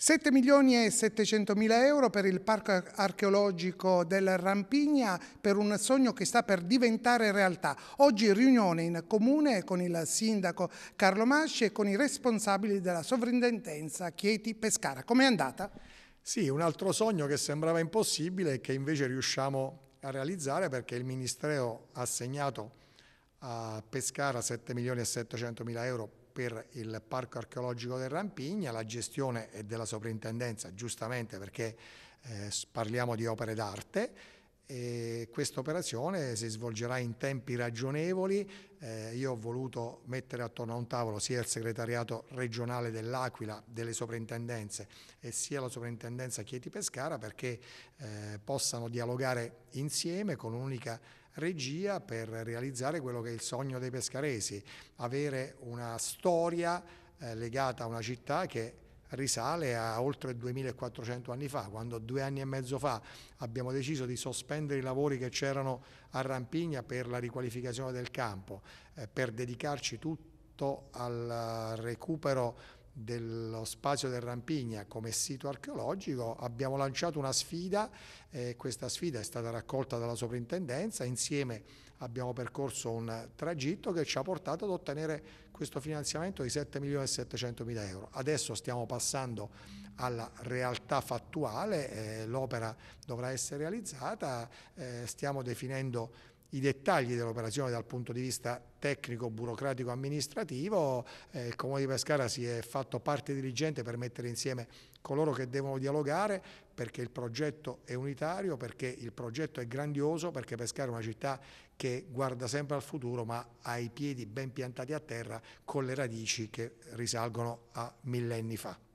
7 milioni e 700 mila euro per il parco archeologico del Rampigna per un sogno che sta per diventare realtà. Oggi riunione in comune con il sindaco Carlo Masci e con i responsabili della sovrintendenza Chieti Pescara. Com'è andata? Sì, un altro sogno che sembrava impossibile e che invece riusciamo a realizzare perché il Ministero ha assegnato a Pescara 7 milioni e 700 mila euro per il Parco Archeologico del Rampigna, la gestione è della sovrintendenza, giustamente perché eh, parliamo di opere d'arte, E questa operazione si svolgerà in tempi ragionevoli. Eh, io ho voluto mettere attorno a un tavolo sia il segretariato regionale dell'Aquila, delle soprintendenze e sia la soprintendenza Chieti Pescara perché eh, possano dialogare insieme con un'unica regia per realizzare quello che è il sogno dei pescaresi, avere una storia eh, legata a una città che risale a oltre 2400 anni fa, quando due anni e mezzo fa abbiamo deciso di sospendere i lavori che c'erano a Rampigna per la riqualificazione del campo, eh, per dedicarci tutto al recupero dello spazio del Rampigna come sito archeologico abbiamo lanciato una sfida, eh, questa sfida è stata raccolta dalla sovrintendenza, insieme abbiamo percorso un tragitto che ci ha portato ad ottenere questo finanziamento di 7 milioni e 700 mila euro. Adesso stiamo passando alla realtà fattuale, eh, l'opera dovrà essere realizzata, eh, stiamo definendo i dettagli dell'operazione dal punto di vista tecnico, burocratico, amministrativo, eh, il Comune di Pescara si è fatto parte dirigente per mettere insieme coloro che devono dialogare perché il progetto è unitario, perché il progetto è grandioso, perché Pescara è una città che guarda sempre al futuro ma ha i piedi ben piantati a terra con le radici che risalgono a millenni fa.